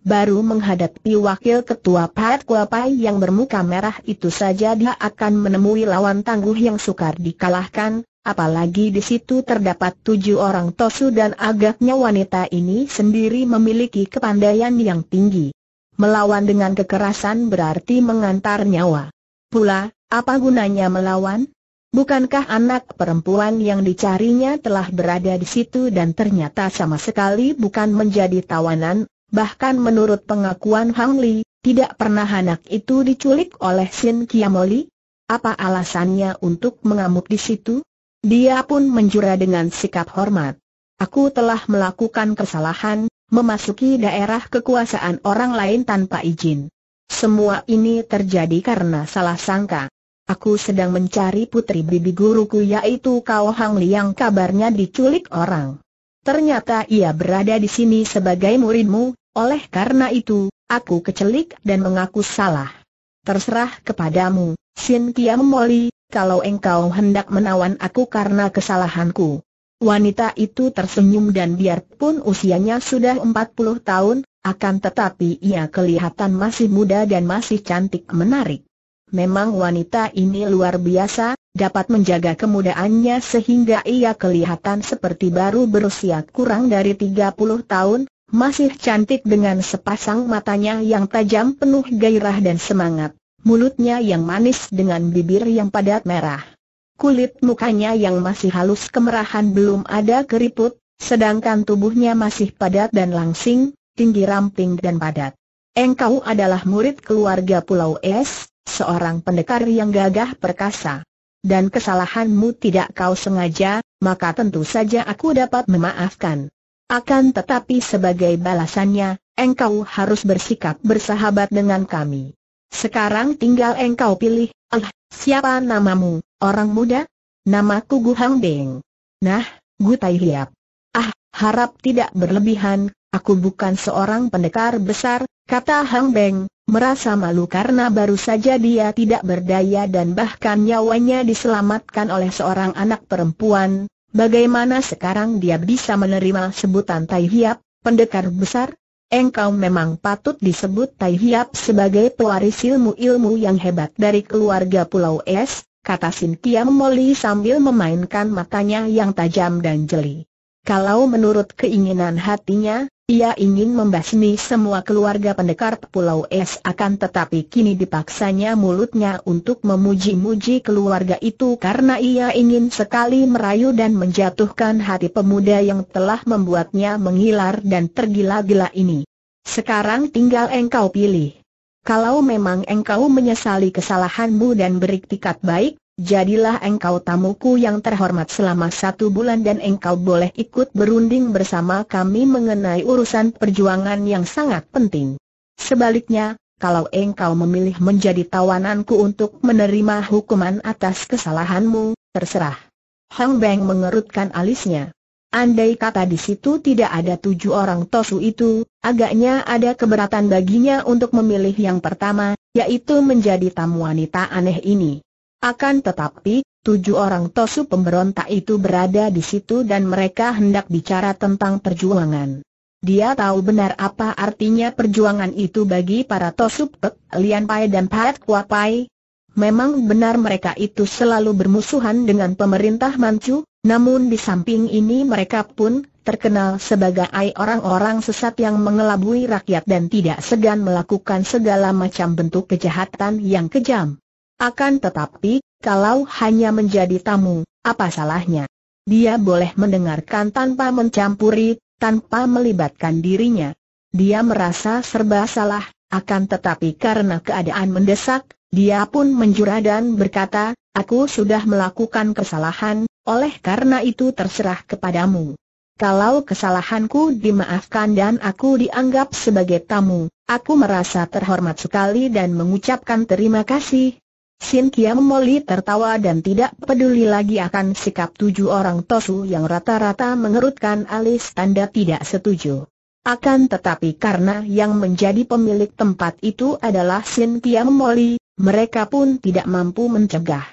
baru menghadapi Wakil Ketua Pat Kuapai yang bermuka merah itu saja dia akan menemui lawan tangguh yang sukar dikalahkan, apalagi di situ terdapat tujuh orang tosu dan agaknya wanita ini sendiri memiliki kepandaian yang tinggi. Melawan dengan kekerasan berarti mengantar nyawa. Pula, apa gunanya melawan? Bukankah anak perempuan yang dicarinya telah berada di situ dan ternyata sama sekali bukan menjadi tawanan, Bahkan menurut pengakuan Hang Li, tidak pernah anak itu diculik oleh Sin Kiamoli? Apa alasannya untuk mengamuk di situ? Dia pun menjura dengan sikap hormat. Aku telah melakukan kesalahan, memasuki daerah kekuasaan orang lain tanpa izin. Semua ini terjadi karena salah sangka. Aku sedang mencari putri bibi guruku yaitu Kau Hang Li yang kabarnya diculik orang. Ternyata ia berada di sini sebagai muridmu, oleh karena itu, aku kecelik dan mengaku salah. Terserah kepadamu, Sin Kiam Moli, kalau engkau hendak menawan aku karena kesalahanku. Wanita itu tersenyum dan biarpun usianya sudah 40 tahun, akan tetapi ia kelihatan masih muda dan masih cantik menarik. Memang wanita ini luar biasa, dapat menjaga kemudaannya sehingga ia kelihatan seperti baru berusia kurang dari 30 tahun, masih cantik dengan sepasang matanya yang tajam penuh gairah dan semangat, mulutnya yang manis dengan bibir yang padat merah. Kulit mukanya yang masih halus kemerahan belum ada keriput, sedangkan tubuhnya masih padat dan langsing, tinggi ramping dan padat. Engkau adalah murid keluarga Pulau Es, seorang pendekar yang gagah perkasa dan kesalahanmu tidak kau sengaja, maka tentu saja aku dapat memaafkan. Akan tetapi sebagai balasannya, engkau harus bersikap bersahabat dengan kami. Sekarang tinggal engkau pilih, ah, siapa namamu, orang muda? Namaku Gu Hang Beng. Nah, Gu Tai Hiap. Ah, harap tidak berlebihan, Aku bukan seorang pendekar besar, kata Hang Beng, merasa malu karena baru saja dia tidak berdaya dan bahkan nyawanya diselamatkan oleh seorang anak perempuan. Bagaimana sekarang dia bisa menerima sebutan Tai Hiap, pendekar besar? Engkau memang patut disebut Tai Hiap sebagai pewaris ilmu-ilmu yang hebat dari keluarga Pulau Es, kata Sintia Molly sambil memainkan matanya yang tajam dan jeli. Kalau menurut keinginan hatinya, ia ingin membasmi semua keluarga pendekar Pulau Es akan tetapi kini dipaksanya mulutnya untuk memuji-muji keluarga itu karena ia ingin sekali merayu dan menjatuhkan hati pemuda yang telah membuatnya mengilar dan tergila-gila ini. Sekarang tinggal engkau pilih. Kalau memang engkau menyesali kesalahanmu dan beriktikat baik, Jadilah engkau tamuku yang terhormat selama satu bulan dan engkau boleh ikut berunding bersama kami mengenai urusan perjuangan yang sangat penting. Sebaliknya, kalau engkau memilih menjadi tawananku untuk menerima hukuman atas kesalahanmu, terserah. Hang Beng mengerutkan alisnya. Andai kata di situ tidak ada tujuh orang tosu itu, agaknya ada keberatan baginya untuk memilih yang pertama, yaitu menjadi tamu wanita aneh ini. Akan tetapi, tujuh orang tosu pemberontak itu berada di situ dan mereka hendak bicara tentang perjuangan. Dia tahu benar apa artinya perjuangan itu bagi para tosu Pek, Lian Pai dan Pat Kua Pai. Memang benar mereka itu selalu bermusuhan dengan pemerintah Manchu, namun di samping ini mereka pun terkenal sebagai orang-orang sesat yang mengelabui rakyat dan tidak segan melakukan segala macam bentuk kejahatan yang kejam. Akan tetapi, kalau hanya menjadi tamu, apa salahnya? Dia boleh mendengarkan tanpa mencampuri, tanpa melibatkan dirinya. Dia merasa serba salah, akan tetapi karena keadaan mendesak, dia pun menjura dan berkata, aku sudah melakukan kesalahan, oleh karena itu terserah kepadamu. Kalau kesalahanku dimaafkan dan aku dianggap sebagai tamu, aku merasa terhormat sekali dan mengucapkan terima kasih, Sin Kiam Moli tertawa dan tidak peduli lagi akan sikap tujuh orang Tosu yang rata-rata mengerutkan alis tanda tidak setuju. Akan tetapi karena yang menjadi pemilik tempat itu adalah Sin Kiam Moli, mereka pun tidak mampu mencegah.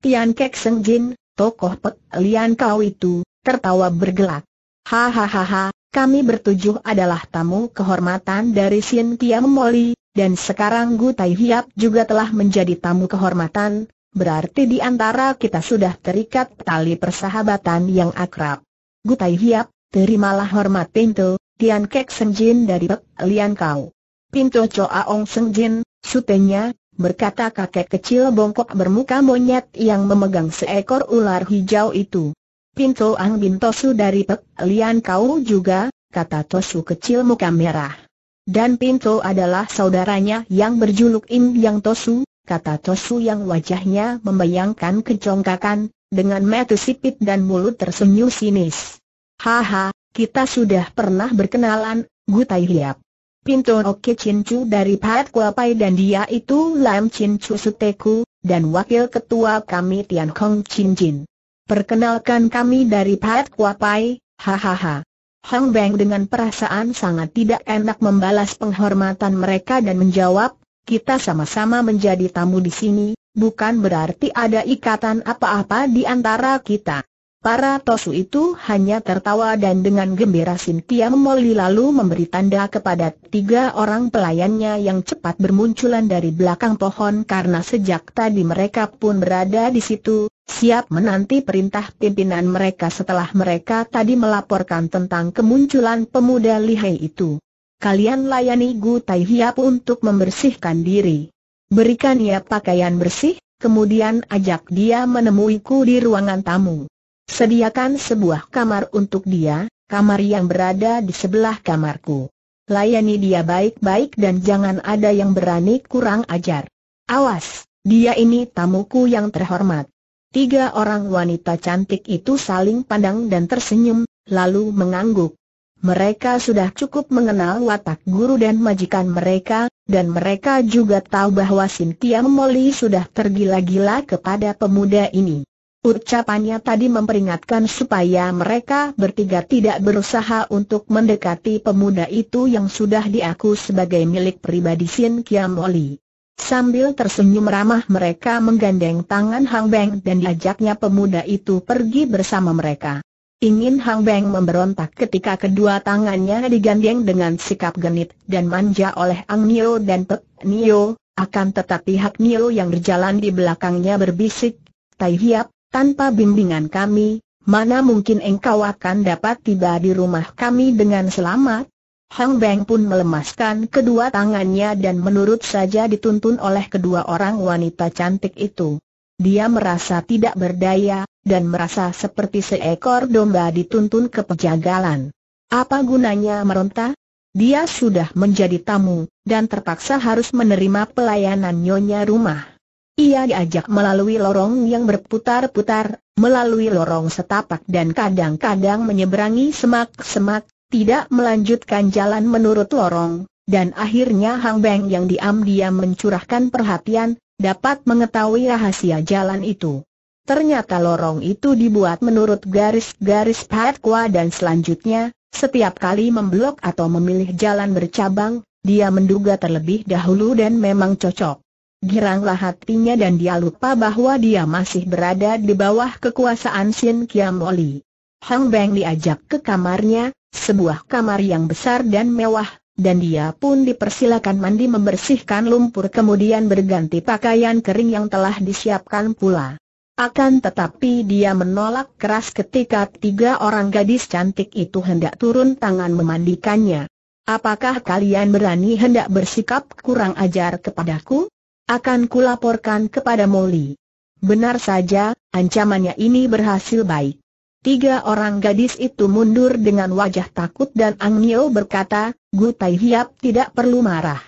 Tian Kek Seng Jin, tokoh Pek Lian Kau itu, tertawa bergelak. Hahaha, kami bertujuh adalah tamu kehormatan dari Sin Kiam Moli, dan sekarang Gu Tai Hiap juga telah menjadi tamu kehormatan, berarti di antara kita sudah terikat tali persahabatan yang akrab. Gu Tai Hiap, terimalah hormat Pinto, Tian Kek Senjin dari Pek Lian Kau. Pinto Choa Ong Senjin, sutenya, berkata kakek kecil bongkok bermuka monyet yang memegang seekor ular hijau itu. Pinto Ang Bintosu dari Pek Lian Kau juga, kata Tosu kecil muka merah. Dan Pinto adalah saudaranya yang berjuluk Im Yang Tosu, kata Tosu yang wajahnya membayangkan kecongkakan, dengan mata sipit dan mulut tersenyum sinis. Haha, kita sudah pernah berkenalan, Gutai Hiap. Pinto Oke Cincu dari Pat Kuapai dan dia itu Lam Cincu Suteku, dan Wakil Ketua kami Tian Kong Chin Jin. Perkenalkan kami dari Pat Kuapai, hahaha. Hang Beng dengan perasaan sangat tidak enak membalas penghormatan mereka dan menjawab, kita sama-sama menjadi tamu di sini, bukan berarti ada ikatan apa-apa di antara kita. Para Tosu itu hanya tertawa dan dengan gembira Sintia Moli lalu memberi tanda kepada tiga orang pelayannya yang cepat bermunculan dari belakang pohon karena sejak tadi mereka pun berada di situ, siap menanti perintah pimpinan mereka setelah mereka tadi melaporkan tentang kemunculan pemuda lihai itu. Kalian layani Gu Tai Hiap untuk membersihkan diri. Berikan ia pakaian bersih, kemudian ajak dia menemuiku di ruangan tamu. Sediakan sebuah kamar untuk dia, kamar yang berada di sebelah kamarku. Layani dia baik-baik dan jangan ada yang berani kurang ajar. Awas, dia ini tamuku yang terhormat. Tiga orang wanita cantik itu saling pandang dan tersenyum, lalu mengangguk. Mereka sudah cukup mengenal watak guru dan majikan mereka, dan mereka juga tahu bahwa Sintia Molly sudah tergila-gila kepada pemuda ini. Ucapannya tadi memperingatkan supaya mereka bertiga tidak berusaha untuk mendekati pemuda itu yang sudah diaku sebagai milik pribadi Sin Kiam Oli. Sambil tersenyum ramah mereka menggandeng tangan Hang Beng dan diajaknya pemuda itu pergi bersama mereka. Ingin Hang Beng memberontak ketika kedua tangannya digandeng dengan sikap genit dan manja oleh Ang Nio dan Pek Nio, akan tetapi Hak Nio yang berjalan di belakangnya berbisik, Tai Hiap, tanpa bimbingan kami, mana mungkin engkau akan dapat tiba di rumah kami dengan selamat? Hang Beng pun melemaskan kedua tangannya dan menurut saja dituntun oleh kedua orang wanita cantik itu. Dia merasa tidak berdaya, dan merasa seperti seekor domba dituntun ke pejagalan. Apa gunanya meronta? Dia sudah menjadi tamu, dan terpaksa harus menerima pelayanan nyonya rumah. Ia diajak melalui lorong yang berputar-putar, melalui lorong setapak dan kadang-kadang menyeberangi semak-semak, tidak melanjutkan jalan menurut lorong, dan akhirnya Hang Beng yang diam-diam mencurahkan perhatian, dapat mengetahui rahasia jalan itu. Ternyata lorong itu dibuat menurut garis-garis patwa dan selanjutnya, setiap kali memblok atau memilih jalan bercabang, dia menduga terlebih dahulu dan memang cocok giranglah hatinya dan dia lupa bahwa dia masih berada di bawah kekuasaan Sin Kiam Oli. Hang Beng diajak ke kamarnya, sebuah kamar yang besar dan mewah, dan dia pun dipersilakan mandi membersihkan lumpur kemudian berganti pakaian kering yang telah disiapkan pula. Akan tetapi dia menolak keras ketika tiga orang gadis cantik itu hendak turun tangan memandikannya. Apakah kalian berani hendak bersikap kurang ajar kepadaku? Akan kulaporkan kepada Molly. Benar saja, ancamannya ini berhasil baik. Tiga orang gadis itu mundur dengan wajah takut dan Ang Nio berkata, Gu Tai Hiap tidak perlu marah.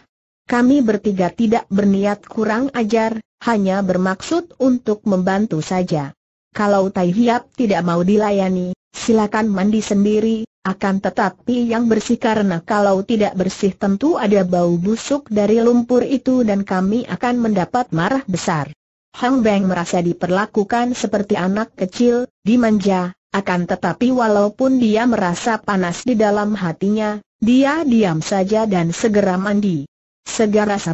Kami bertiga tidak berniat kurang ajar, hanya bermaksud untuk membantu saja. Kalau Tai Hiap tidak mau dilayani, silakan mandi sendiri, akan tetapi yang bersih karena kalau tidak bersih tentu ada bau busuk dari lumpur itu dan kami akan mendapat marah besar. Hang Beng merasa diperlakukan seperti anak kecil, dimanja, akan tetapi walaupun dia merasa panas di dalam hatinya, dia diam saja dan segera mandi. Segar rasa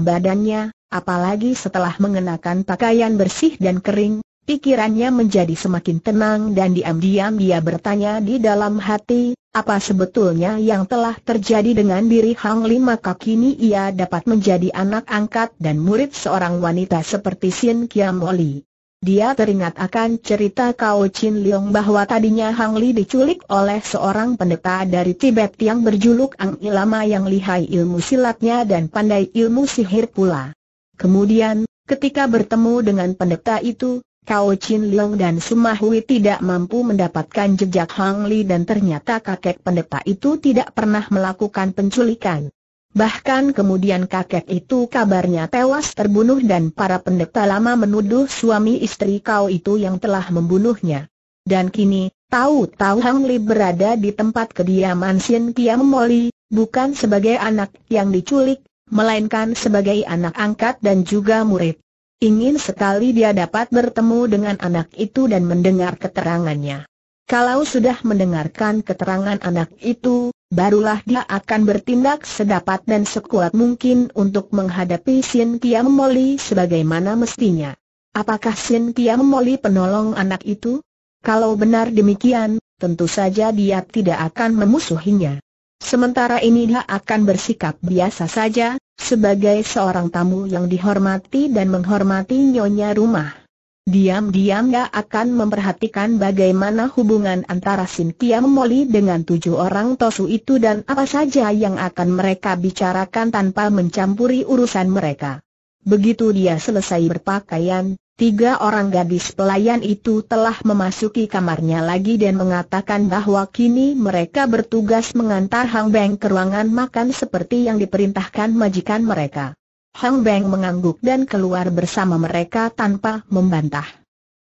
apalagi setelah mengenakan pakaian bersih dan kering, Pikirannya menjadi semakin tenang dan diam-diam dia bertanya di dalam hati, apa sebetulnya yang telah terjadi dengan diri Hang Lim maka kini ia dapat menjadi anak angkat dan murid seorang wanita seperti Sin Kiam Oli. Dia teringat akan cerita Kao Chin Leong bahwa tadinya Hang Li diculik oleh seorang pendeta dari Tibet yang berjuluk Ang Ilama yang lihai ilmu silatnya dan pandai ilmu sihir pula. Kemudian, ketika bertemu dengan pendeta itu, Kau Chin Leong dan Sumahui tidak mampu mendapatkan jejak Hang Li dan ternyata kakek pendeta itu tidak pernah melakukan penculikan. Bahkan kemudian kakek itu kabarnya tewas terbunuh dan para pendeta lama menuduh suami istri kau itu yang telah membunuhnya. Dan kini, tahu-tahu Hang Li berada di tempat kediaman Sin Kiam Moli, bukan sebagai anak yang diculik, melainkan sebagai anak angkat dan juga murid. Ingin sekali dia dapat bertemu dengan anak itu dan mendengar keterangannya. Kalau sudah mendengarkan keterangan anak itu, barulah dia akan bertindak sedapat dan sekuat mungkin untuk menghadapi Sin Kiam Moli sebagaimana mestinya. Apakah Sin Kiam Moli penolong anak itu? Kalau benar demikian, tentu saja dia tidak akan memusuhinya. Sementara ini dia akan bersikap biasa saja, sebagai seorang tamu yang dihormati dan menghormati nyonya rumah. Diam-diam dia akan memperhatikan bagaimana hubungan antara Sintia Moli dengan tujuh orang tosu itu dan apa saja yang akan mereka bicarakan tanpa mencampuri urusan mereka. Begitu dia selesai berpakaian, Tiga orang gadis pelayan itu telah memasuki kamarnya lagi dan mengatakan bahwa kini mereka bertugas mengantar Hang Beng ke ruangan makan seperti yang diperintahkan majikan mereka. Hang Beng mengangguk dan keluar bersama mereka tanpa membantah.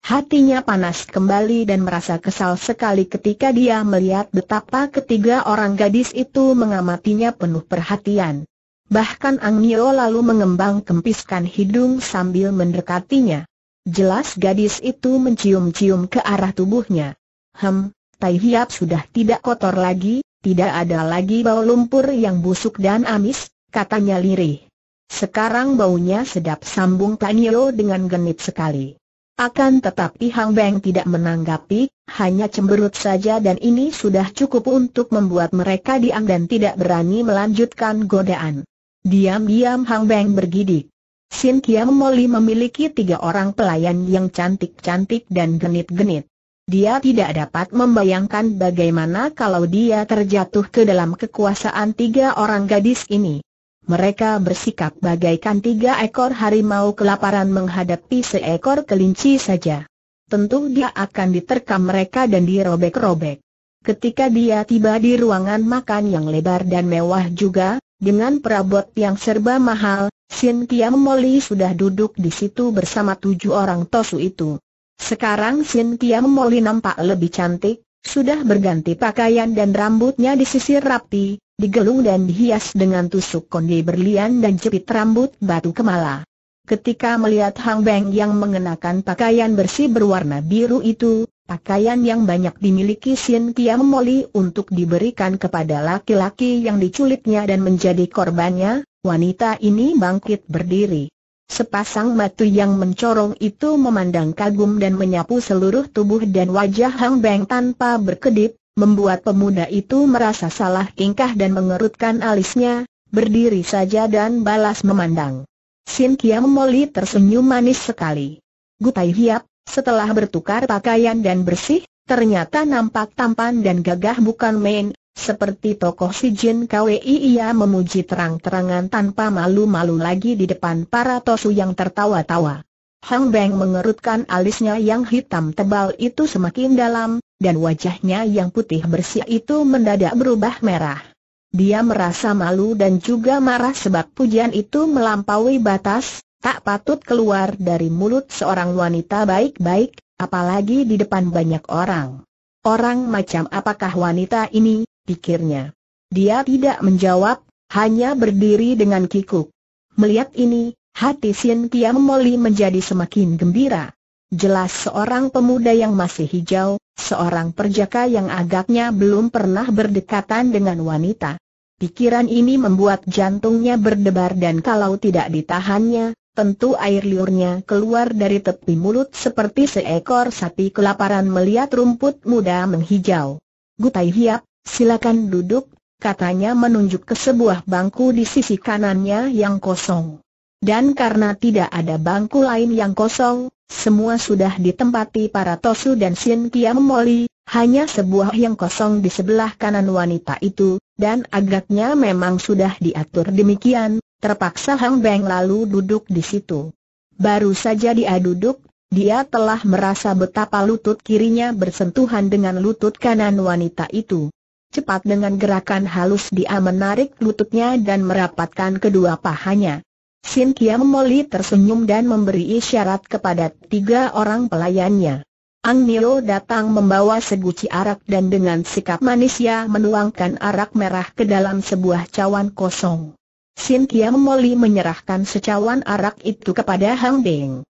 Hatinya panas kembali dan merasa kesal sekali ketika dia melihat betapa ketiga orang gadis itu mengamatinya penuh perhatian. Bahkan Ang Nio lalu mengembang kempiskan hidung sambil mendekatinya. Jelas gadis itu mencium-cium ke arah tubuhnya. Hem, Tai Hiap sudah tidak kotor lagi, tidak ada lagi bau lumpur yang busuk dan amis, katanya lirih. Sekarang baunya sedap sambung Tanyo dengan genit sekali. Akan tetapi Hang Beng tidak menanggapi, hanya cemberut saja dan ini sudah cukup untuk membuat mereka diam dan tidak berani melanjutkan godaan. Diam-diam Hang Beng bergidik. Sin Kiang Moli memiliki tiga orang pelayan yang cantik-cantik dan genit-genit. Dia tidak dapat membayangkan bagaimana kalau dia terjatuh ke dalam kekuasaan tiga orang gadis ini. Mereka bersikap bagaikan tiga ekor harimau kelaparan menghadapi seekor kelinci saja. Tentu dia akan diterkam mereka dan dirobek-robek. Ketika dia tiba di ruangan makan yang lebar dan mewah juga, dengan perabot yang serba mahal, Sin Kiam Moli sudah duduk di situ bersama tujuh orang tosu itu. Sekarang Sin Kiam Moli nampak lebih cantik, sudah berganti pakaian dan rambutnya disisir rapi, digelung dan dihias dengan tusuk konde berlian dan jepit rambut batu kemala. Ketika melihat Hang Beng yang mengenakan pakaian bersih berwarna biru itu, Pakaian yang banyak dimiliki Sin Kiam Moli untuk diberikan kepada laki-laki yang diculiknya dan menjadi korbannya, wanita ini bangkit berdiri. Sepasang mata yang mencorong itu memandang kagum dan menyapu seluruh tubuh dan wajah Hang Beng tanpa berkedip, membuat pemuda itu merasa salah tingkah dan mengerutkan alisnya, berdiri saja dan balas memandang. Sin Kiam Moli tersenyum manis sekali. Tai Hiap, setelah bertukar pakaian dan bersih, ternyata nampak tampan dan gagah bukan main, seperti tokoh si Jin Kwei ia memuji terang-terangan tanpa malu-malu lagi di depan para tosu yang tertawa-tawa. Hang Beng mengerutkan alisnya yang hitam tebal itu semakin dalam, dan wajahnya yang putih bersih itu mendadak berubah merah. Dia merasa malu dan juga marah sebab pujian itu melampaui batas, Tak patut keluar dari mulut seorang wanita baik-baik, apalagi di depan banyak orang. Orang macam apakah wanita ini, pikirnya. Dia tidak menjawab, hanya berdiri dengan kikuk. Melihat ini, hati Sien Tiam Moli menjadi semakin gembira. Jelas seorang pemuda yang masih hijau, seorang perjaka yang agaknya belum pernah berdekatan dengan wanita. Pikiran ini membuat jantungnya berdebar dan kalau tidak ditahannya, tentu air liurnya keluar dari tepi mulut seperti seekor sapi kelaparan melihat rumput muda menghijau. Gutai Hiap, silakan duduk, katanya menunjuk ke sebuah bangku di sisi kanannya yang kosong. Dan karena tidak ada bangku lain yang kosong, semua sudah ditempati para Tosu dan Sin Kiam Moli, hanya sebuah yang kosong di sebelah kanan wanita itu, dan agaknya memang sudah diatur demikian, Terpaksa Hang Beng lalu duduk di situ. Baru saja dia duduk, dia telah merasa betapa lutut kirinya bersentuhan dengan lutut kanan wanita itu. Cepat dengan gerakan halus dia menarik lututnya dan merapatkan kedua pahanya. Sin Kiam Moli tersenyum dan memberi isyarat kepada tiga orang pelayannya. Ang Nio datang membawa seguci arak dan dengan sikap manis ia menuangkan arak merah ke dalam sebuah cawan kosong. Sin Kiam Moli menyerahkan secawan arak itu kepada Hang Beng.